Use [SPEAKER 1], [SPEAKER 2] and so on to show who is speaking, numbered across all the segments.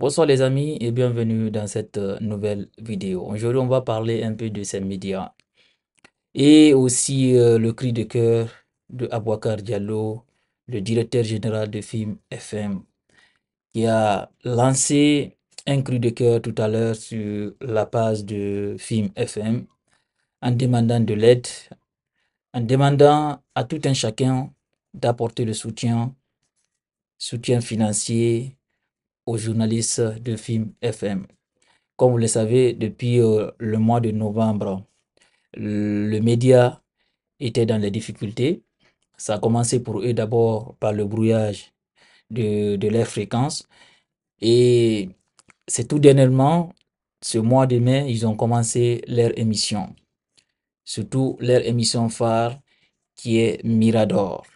[SPEAKER 1] Bonsoir les amis et bienvenue dans cette euh, nouvelle vidéo. Aujourd'hui, on va parler un peu de ces médias et aussi euh, le cri de cœur de Abouakar Diallo, le directeur général de Film FM, qui a lancé un cri de cœur tout à l'heure sur la page de Film FM en demandant de l'aide, en demandant à tout un chacun d'apporter le soutien, soutien financier, journalistes de Film FM. Comme vous le savez, depuis euh, le mois de novembre, le média était dans les difficultés. Ça a commencé pour eux d'abord par le brouillage de, de leurs fréquences. Et c'est tout dernièrement, ce mois de mai, ils ont commencé leur émission. Surtout leur émission phare qui est Mirador.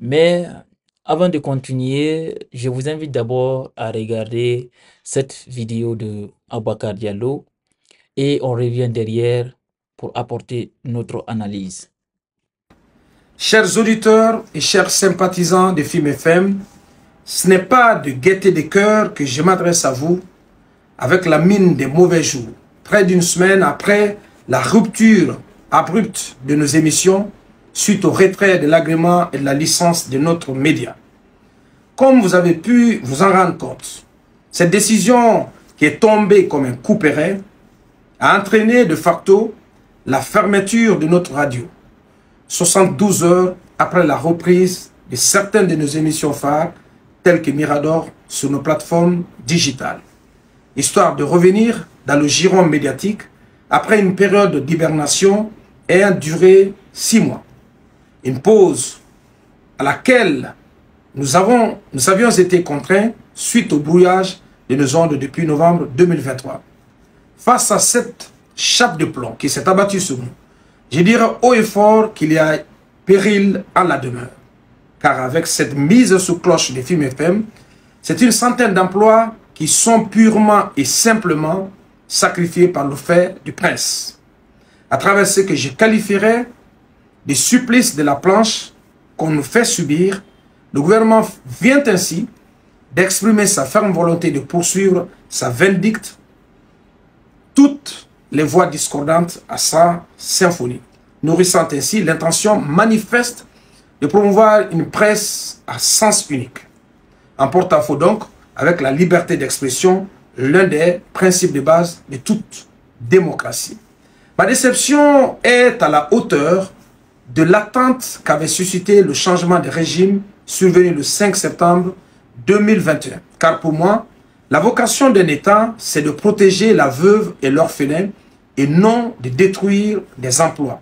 [SPEAKER 1] Mais avant de continuer, je vous invite d'abord à regarder cette vidéo de Aboubacar Diallo et on revient derrière pour apporter notre analyse. Chers auditeurs et chers sympathisants de Film FM, ce n'est pas de gaieté de
[SPEAKER 2] cœur que je m'adresse à vous avec la mine des mauvais jours. Près d'une semaine après la rupture abrupte de nos émissions, suite au retrait de l'agrément et de la licence de notre média. Comme vous avez pu vous en rendre compte, cette décision qui est tombée comme un coup pérenne a entraîné de facto la fermeture de notre radio, 72 heures après la reprise de certaines de nos émissions phares telles que Mirador sur nos plateformes digitales, histoire de revenir dans le giron médiatique après une période d'hibernation ayant duré six mois une pause à laquelle nous, avons, nous avions été contraints suite au brouillage de nos ondes depuis novembre 2023. Face à cette chape de plomb qui s'est abattue sur nous, je dirais haut et fort qu'il y a péril à la demeure. Car avec cette mise sous cloche des films FM, c'est une centaine d'emplois qui sont purement et simplement sacrifiés par le fait du prince. À travers ce que je qualifierais des supplices de la planche qu'on nous fait subir, le gouvernement vient ainsi d'exprimer sa ferme volonté de poursuivre sa vindicte toutes les voix discordantes à sa symphonie, nourrissant ainsi l'intention manifeste de promouvoir une presse à sens unique. En porte-à-faux donc avec la liberté d'expression, l'un des principes de base de toute démocratie. Ma déception est à la hauteur de l'attente qu'avait suscité le changement de régime survenu le 5 septembre 2021. Car pour moi, la vocation d'un État, c'est de protéger la veuve et l'orphelin et non de détruire des emplois.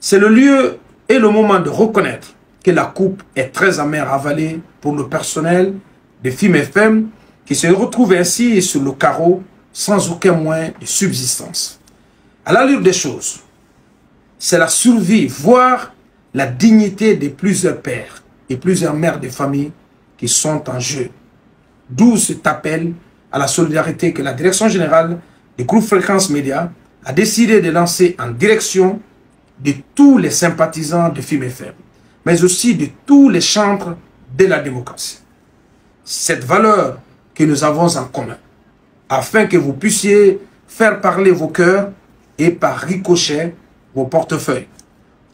[SPEAKER 2] C'est le lieu et le moment de reconnaître que la coupe est très amère à avaler pour le personnel des fim FM qui se retrouvent ainsi sur le carreau sans aucun moyen de subsistance. À l'allure des choses, c'est la survie, voire la dignité de plusieurs pères et plusieurs mères de famille qui sont en jeu. D'où cet appel à la solidarité que la Direction générale du groupes Fréquences Média a décidé de lancer en direction de tous les sympathisants de et mais aussi de tous les chambres de la démocratie. Cette valeur que nous avons en commun, afin que vous puissiez faire parler vos cœurs et par ricochet vos portefeuilles,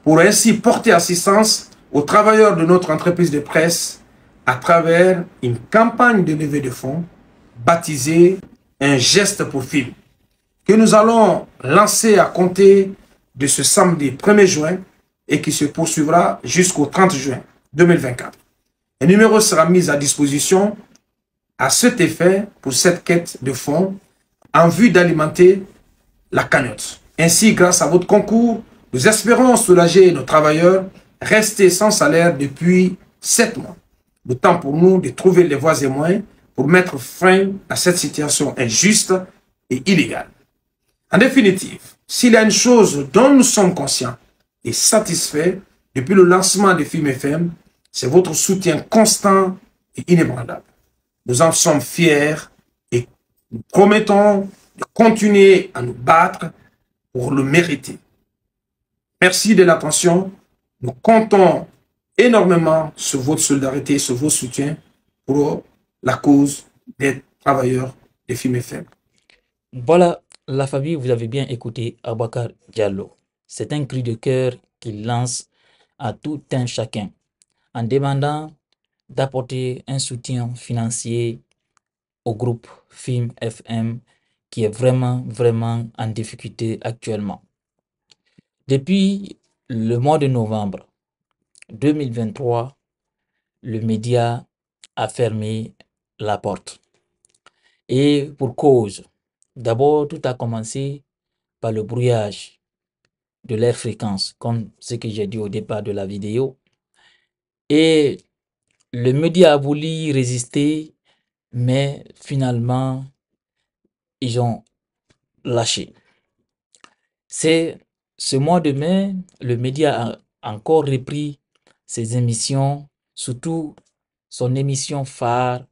[SPEAKER 2] pour ainsi porter assistance aux travailleurs de notre entreprise de presse à travers une campagne de levée de fonds baptisée Un geste pour film, que nous allons lancer à compter de ce samedi 1er juin et qui se poursuivra jusqu'au 30 juin 2024. Un numéro sera mis à disposition à cet effet pour cette quête de fonds en vue d'alimenter la cagnotte. Ainsi, grâce à votre concours, nous espérons soulager nos travailleurs restés sans salaire depuis sept mois. Le temps pour nous de trouver les voies et moyens pour mettre fin à cette situation injuste et illégale. En définitive, s'il y a une chose dont nous sommes conscients et satisfaits depuis le lancement de films FM, c'est votre soutien constant et inébranlable. Nous en sommes fiers et nous promettons de continuer à nous battre pour le mériter. Merci de l'attention. Nous comptons énormément sur votre solidarité, sur vos soutiens pour la cause des travailleurs des films FM.
[SPEAKER 1] Voilà, la famille, vous avez bien écouté Abakar Diallo. C'est un cri de cœur qu'il lance à tout un chacun en demandant d'apporter un soutien financier au groupe Film FM qui est vraiment, vraiment en difficulté actuellement. Depuis le mois de novembre 2023, le média a fermé la porte. Et pour cause, d'abord, tout a commencé par le brouillage de l'air fréquence, comme ce que j'ai dit au départ de la vidéo. Et le média a voulu résister, mais finalement, ils ont lâché. C'est ce mois de mai, le média a encore repris ses émissions, surtout son émission phare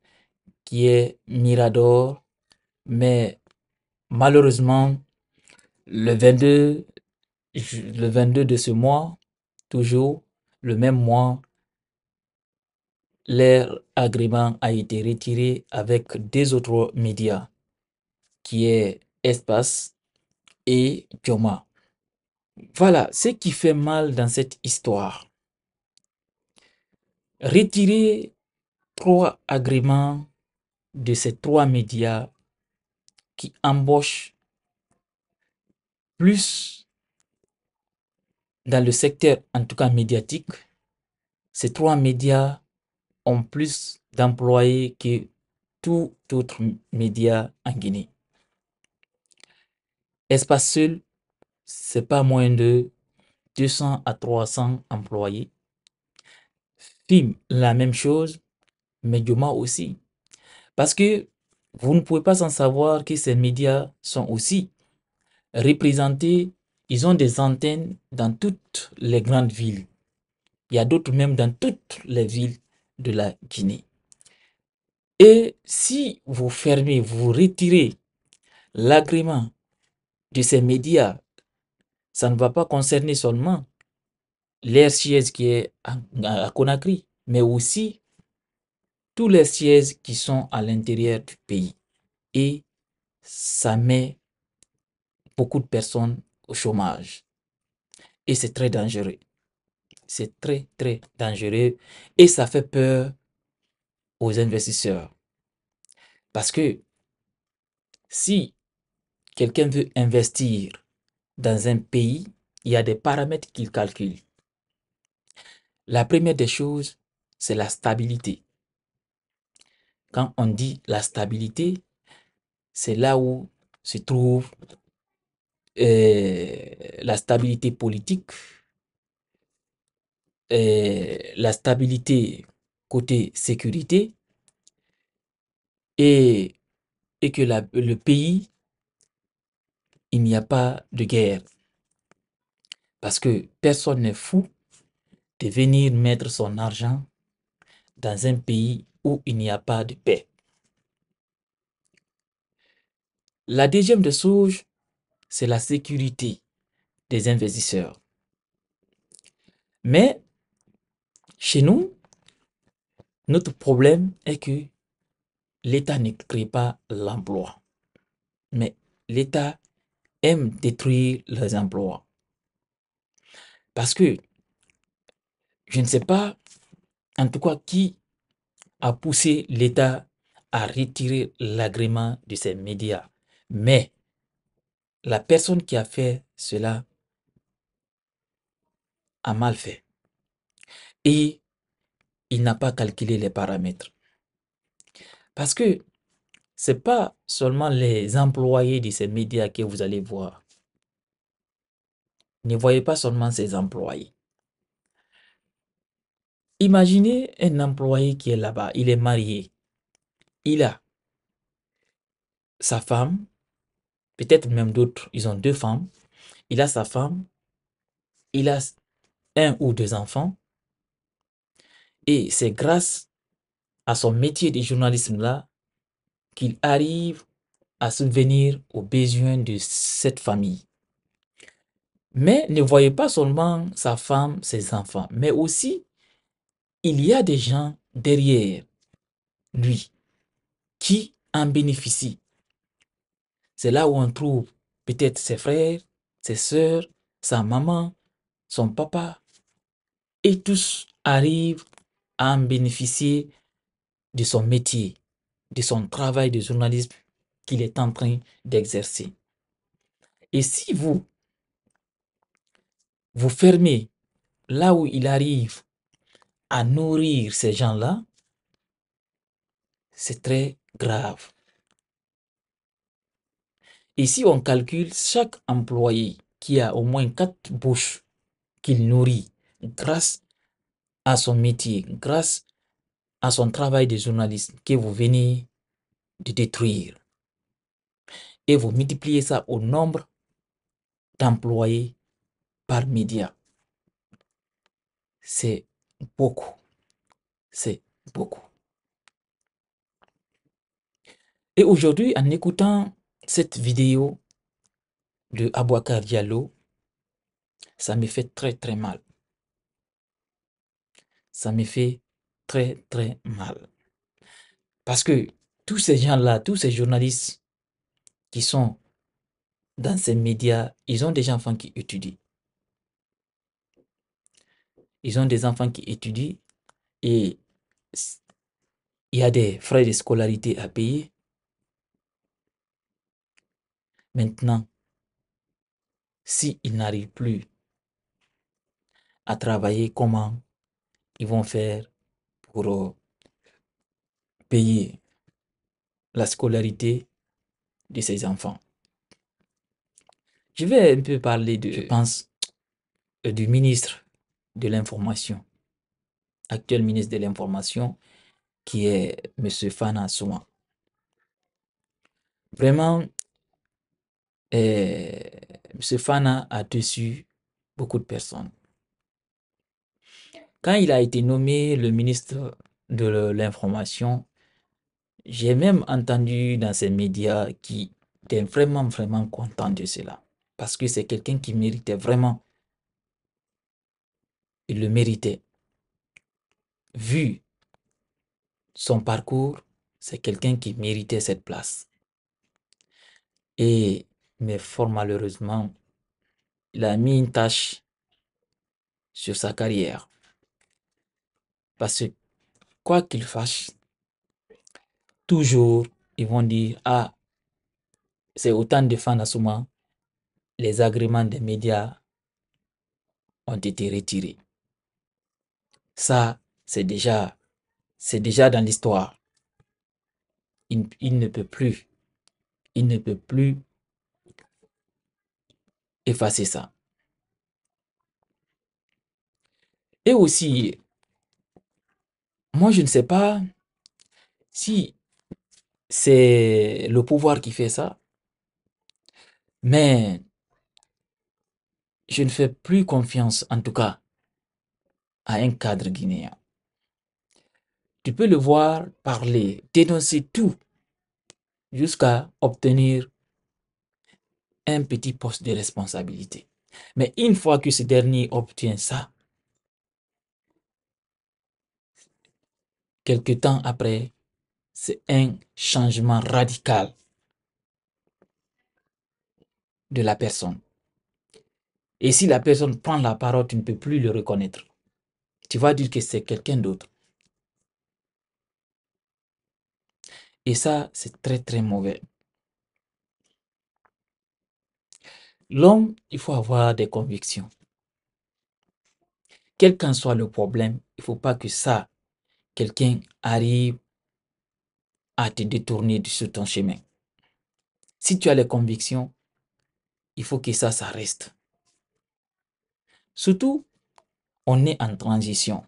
[SPEAKER 1] qui est Mirador. Mais malheureusement, le 22, le 22 de ce mois, toujours le même mois, leur agrément a été retiré avec des autres médias qui est espace et Dioma. Voilà ce qui fait mal dans cette histoire. Retirer trois agréments de ces trois médias qui embauchent plus dans le secteur, en tout cas médiatique, ces trois médias ont plus d'employés que tout autre média en Guinée. Espace Seul, c'est pas moins de 200 à 300 employés. Film, la même chose, mais aussi. Parce que vous ne pouvez pas sans savoir que ces médias sont aussi représentés. Ils ont des antennes dans toutes les grandes villes. Il y a d'autres même dans toutes les villes de la Guinée. Et si vous fermez, vous retirez l'agrément de ces médias, ça ne va pas concerner seulement les sièges qui est à Conakry, mais aussi tous les sièges qui sont à l'intérieur du pays. Et ça met beaucoup de personnes au chômage. Et c'est très dangereux. C'est très, très dangereux. Et ça fait peur aux investisseurs. Parce que si Quelqu'un veut investir dans un pays, il y a des paramètres qu'il calcule. La première des choses, c'est la stabilité. Quand on dit la stabilité, c'est là où se trouve euh, la stabilité politique, euh, la stabilité côté sécurité, et, que le pays il n'y a pas de guerre. Parce que personne n'est fou de venir mettre son argent dans un pays où il n'y a pas de paix. La deuxième de chose, c'est la sécurité des investisseurs. Mais chez nous, notre problème est que l'État ne crée pas l'emploi, mais l'État aiment détruire leurs emplois. Parce que je ne sais pas, en tout cas, qui a poussé l'État à retirer l'agrément de ces médias. Mais la personne qui a fait cela a mal fait. Et il n'a pas calculé les paramètres. Parce que ce n'est pas seulement les employés de ces médias que vous allez voir. Ne voyez pas seulement ces employés. Imaginez un employé qui est là-bas, il est marié. Il a sa femme, peut-être même d'autres, ils ont deux femmes. Il a sa femme, il a un ou deux enfants. Et c'est grâce à son métier de journalisme-là qu'il arrive à subvenir aux besoins de cette famille. Mais ne voyez pas seulement sa femme, ses enfants, mais aussi il y a des gens derrière lui qui en bénéficient. C'est là où on trouve peut-être ses frères, ses soeurs, sa maman, son papa. Et tous arrivent à en bénéficier de son métier, de son travail de journalisme qu'il est en train d'exercer. Et si vous vous fermez là où il arrive à nourrir ces gens-là, c'est très grave. et si on calcule chaque employé qui a au moins quatre bouches qu'il nourrit grâce à son métier, grâce à son travail de journaliste que vous venez de détruire. Et vous multipliez ça au nombre d'employés par média. C'est beaucoup. C'est beaucoup. Et aujourd'hui, en écoutant cette vidéo de Abouakar Diallo, ça me fait très très mal. Ça me fait très, très mal. Parce que tous ces gens-là, tous ces journalistes qui sont dans ces médias, ils ont des enfants qui étudient. Ils ont des enfants qui étudient et il y a des frais de scolarité à payer. Maintenant, s'ils n'arrivent plus à travailler, comment ils vont faire pour euh, payer la scolarité de ses enfants. Je vais un peu parler de, je pense, euh, du ministre de l'information, actuel ministre de l'information, qui est M. Fana Souma. Vraiment, euh, M. Fana a dessus beaucoup de personnes. Quand il a été nommé le ministre de l'information, j'ai même entendu dans ces médias qui était vraiment, vraiment content de cela. Parce que c'est quelqu'un qui méritait vraiment. Il le méritait. Vu son parcours, c'est quelqu'un qui méritait cette place. Et, mais fort malheureusement, il a mis une tâche sur sa carrière. Parce que quoi qu'ils fassent, toujours, ils vont dire, ah, c'est autant de fans à ce moment, les agréments des médias ont été retirés. Ça, c'est déjà, déjà dans l'histoire. il, ne peut plus, il ne peut plus effacer ça. Et aussi, moi, je ne sais pas si c'est le pouvoir qui fait ça, mais je ne fais plus confiance, en tout cas, à un cadre guinéen. Tu peux le voir parler, dénoncer tout, jusqu'à obtenir un petit poste de responsabilité. Mais une fois que ce dernier obtient ça, Quelque temps après, c'est un changement radical de la personne. Et si la personne prend la parole, tu ne peux plus le reconnaître. Tu vas dire que c'est quelqu'un d'autre. Et ça, c'est très, très mauvais. L'homme, il faut avoir des convictions. Quel qu'en soit le problème, il ne faut pas que ça quelqu'un arrive à te détourner sur ton chemin. Si tu as les convictions, il faut que ça, ça reste. Surtout, on est en transition.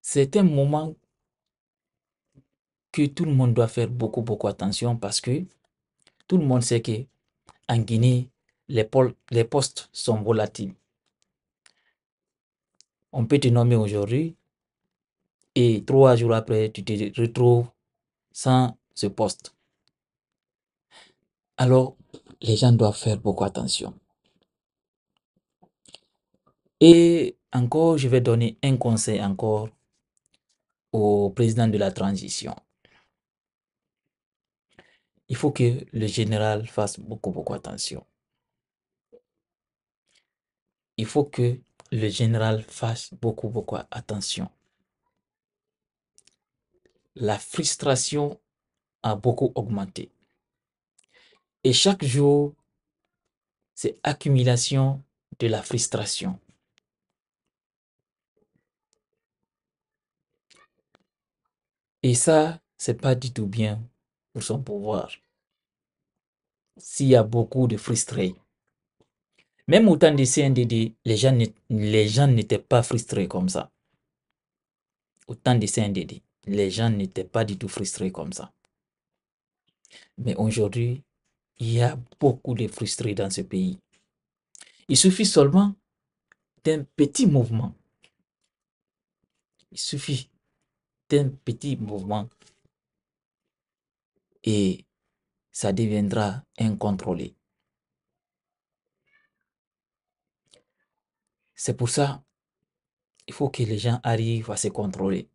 [SPEAKER 1] C'est un moment que tout le monde doit faire beaucoup, beaucoup attention parce que tout le monde sait que en Guinée, les, les postes sont volatiles. On peut te nommer aujourd'hui, et trois jours après, tu te retrouves sans ce poste. Alors, les gens doivent faire beaucoup attention. Et encore, je vais donner un conseil encore au président de la transition. Il faut que le général fasse beaucoup, beaucoup attention. Il faut que le général fasse beaucoup, beaucoup attention la frustration a beaucoup augmenté. Et chaque jour, c'est accumulation de la frustration. Et ça, c'est pas du tout bien pour son pouvoir. S'il y a beaucoup de frustrés. Même au temps des CNDD, les gens, les gens n'étaient pas frustrés comme ça. Au temps des CNDD les gens n'étaient pas du tout frustrés comme ça. Mais aujourd'hui, il y a beaucoup de frustrés dans ce pays. Il suffit seulement d'un petit mouvement. Il suffit d'un petit mouvement et ça deviendra incontrôlé. C'est pour ça, il faut que les gens arrivent à se contrôler.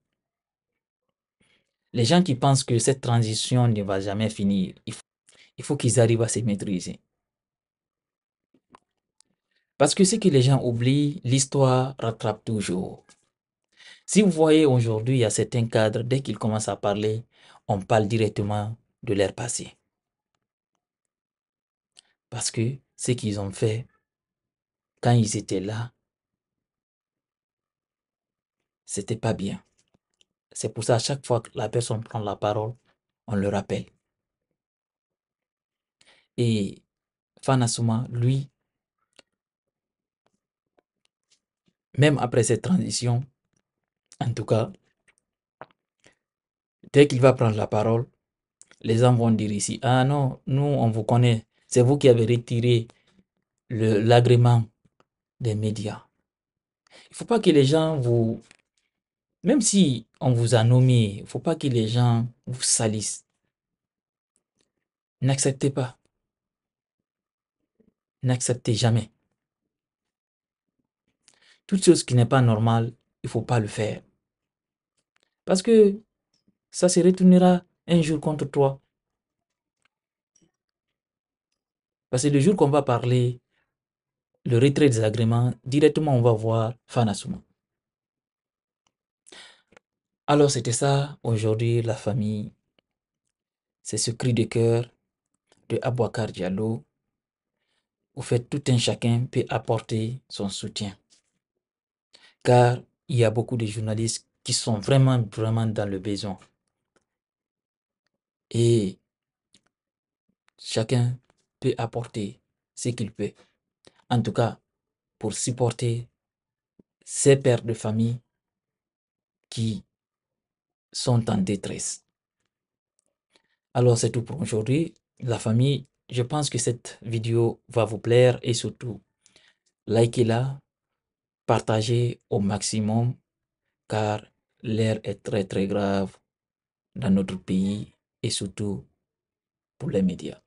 [SPEAKER 1] Les gens qui pensent que cette transition ne va jamais finir, il faut, qu'ils arrivent à se maîtriser. Parce que ce que les gens oublient, l'histoire rattrape toujours. Si vous voyez aujourd'hui, il y a certains cadres, dès qu'ils commencent à parler, on parle directement de leur passé. Parce que ce qu'ils ont fait quand ils étaient là, c'était pas bien. C'est pour ça, à chaque fois que la personne prend la parole, on le rappelle. Et Fanasuma, lui, même après cette transition, en tout cas, dès qu'il va prendre la parole, les gens vont dire ici, ah non, nous, on vous connaît, c'est vous qui avez retiré l'agrément des médias. Il ne faut pas que les gens vous... Même si on vous a nommé. Il ne faut pas que les gens vous salissent. N'acceptez pas. N'acceptez jamais. Toute chose qui n'est pas normale, il ne faut pas le faire. Parce que ça se retournera un jour contre toi. Parce que le jour qu'on va parler, le retrait des agréments, directement on va voir Fanasuma. Alors c'était ça, aujourd'hui la famille. C'est ce cri de cœur de Abouakar Diallo. Au fait, tout un chacun peut apporter son soutien. Car il y a beaucoup de journalistes qui sont vraiment, vraiment dans le besoin. Et chacun peut apporter ce qu'il peut. En tout cas, pour supporter ces pères de famille qui sont en détresse. Alors c'est tout pour aujourd'hui. La famille, je pense que cette vidéo va vous plaire et surtout, likez-la, partagez au maximum car l'air est très très grave dans notre pays et surtout pour les médias.